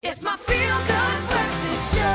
It's my feel good breakfast show.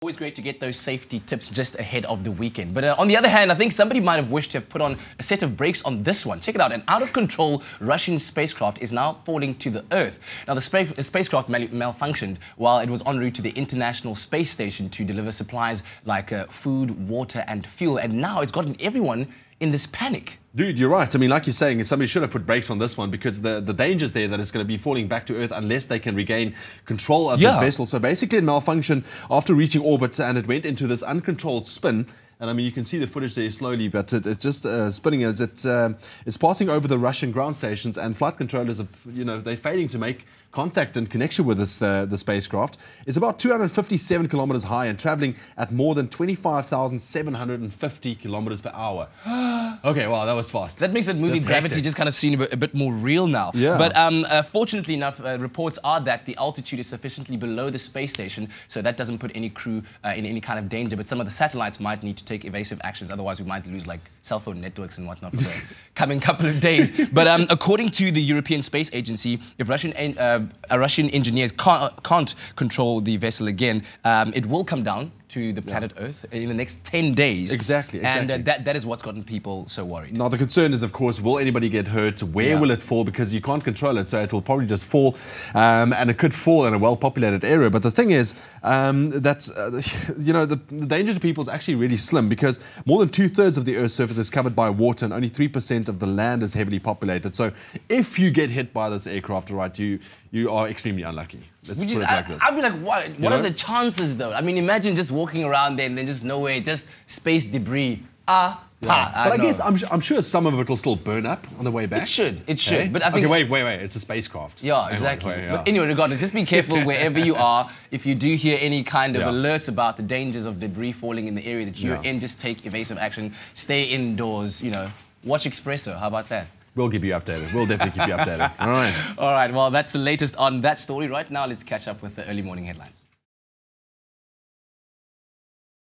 Always great to get those safety tips just ahead of the weekend. But uh, on the other hand, I think somebody might have wished to have put on a set of brakes on this one. Check it out. An out of control Russian spacecraft is now falling to the Earth. Now, the, spa spacecraft mal malfunctioned while it was en route to the International Space Station to deliver supplies like uh, food, water, and fuel. And now it's gotten everyone in this panic. Dude, you're right. I mean, like you're saying, somebody should have put brakes on this one because the, the danger's there that it's going to be falling back to Earth unless they can regain control of yeah. this vessel. So basically, it malfunctioned after reaching orbit and it went into this uncontrolled spin and I mean, you can see the footage there slowly, but it, it's just uh, spinning as it, uh, it's passing over the Russian ground stations, and flight controllers are, you know, they're failing to make contact and connection with this uh, the spacecraft. It's about 257 kilometers high and traveling at more than 25,750 kilometers per hour. okay, wow, that was fast. That makes that movie Gravity hectic. just kind of seem a, bit, more real now. Yeah. But um, uh, fortunately enough, uh, reports are that the altitude is sufficiently below the space station, so that doesn't put any crew uh, in any kind of danger. But some of the satellites might need to to take evasive actions. Otherwise, we might lose like cell phone networks and whatnot for the coming couple of days. But um, according to the European Space Agency, if Russian uh, Russian engineers can't, can't control the vessel again, um, it will come down to the planet yeah. Earth in the next 10 days. Exactly. exactly. And uh, that, that is what's gotten people so worried. Now, the concern is, of course, will anybody get hurt? Where yeah. will it fall? Because you can't control it, so it will probably just fall. Um, and it could fall in a well populated area. But the thing is, um, that's, uh, you know, the, the, danger to people is actually really slim because more than two thirds of the Earth's surface is covered by water and only 3% of the land is heavily populated. So if you get hit by this aircraft, right, you, you are extremely unlucky. Let's put it like I, this. I'd be like, what, what are know? the chances though? I mean, imagine just walking around there and then just nowhere, just space debris. Ah, yeah. pa, But I, I guess I'm, I'm, sure some of it will still burn up on the way back. It should, it should. But I think. Okay, wait, wait, wait. It's a spacecraft. Yeah, exactly. yeah. But anyway, regardless, just be careful wherever you are. If you do hear any kind of yeah. alerts about the dangers of debris falling in the area that you're in, just take evasive action. Stay indoors, you know. Watch Expresso. How about that? We'll give you updated. We'll definitely keep you updated. All right. All right. Well, that's the latest on that story. Right now, let's catch up with the early morning headlines.